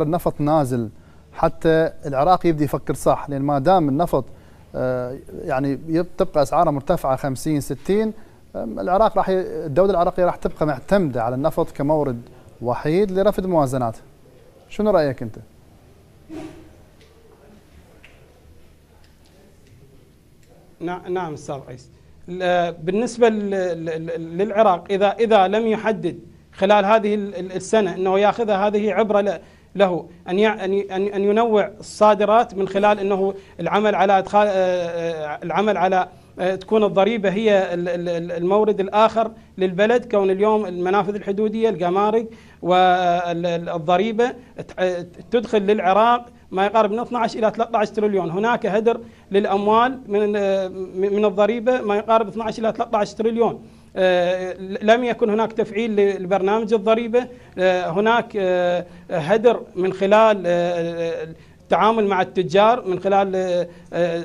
النفط نازل حتى العراق يبدا يفكر صح لان ما دام النفط آه، يعني تبقى اسعاره مرتفعه 50 60 العراق راح الدوله العراقيه راح تبقى معتمده على النفط كمورد وحيد لرفد موازناتها. شنو رايك انت؟ نعم استاذ قيس بالنسبه للعراق اذا اذا لم يحدد خلال هذه السنه انه ياخذها هذه عبره له أن أن ان ينوع الصادرات من خلال أنه العمل على إدخال آه، آه، العمل على آه، تكون الضريبة هي المورد الآخر للبلد كون اليوم المنافذ الحدودية الجمارك والضريبة تدخل للعراق ما يقارب من 12 إلى 13 تريليون هناك هدر للأموال من من الضريبة ما يقارب 12 إلى 13 تريليون آه، لم يكن هناك تفعيل لبرنامج الضريبه آه، هناك آه، هدر من خلال التعامل مع التجار من خلال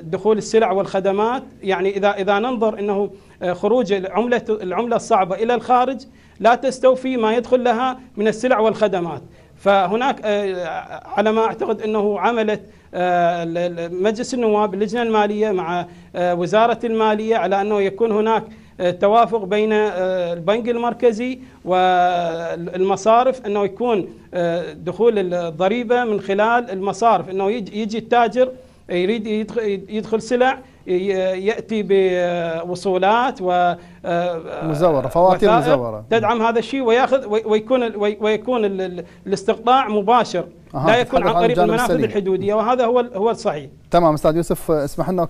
دخول السلع والخدمات يعني اذا اذا ننظر انه خروج العمله العمله الصعبه الى الخارج لا تستوفي ما يدخل لها من السلع والخدمات فهناك على ما اعتقد انه عملت مجلس النواب اللجنه الماليه مع وزاره الماليه على انه يكون هناك آه، توافق بين آه، البنك المركزي والمصارف انه يكون آه، دخول الضريبه من خلال المصارف انه يجي التاجر يريد يدخل سلع ياتي بوصولات و مزوره فواتير مزوره تدعم هذا الشيء وياخذ ويكون ويكون الاستقطاع مباشر لا يكون عن طريق المنافذ الحدوديه وهذا هو هو الصحيح تمام استاذ يوسف اسمح لنا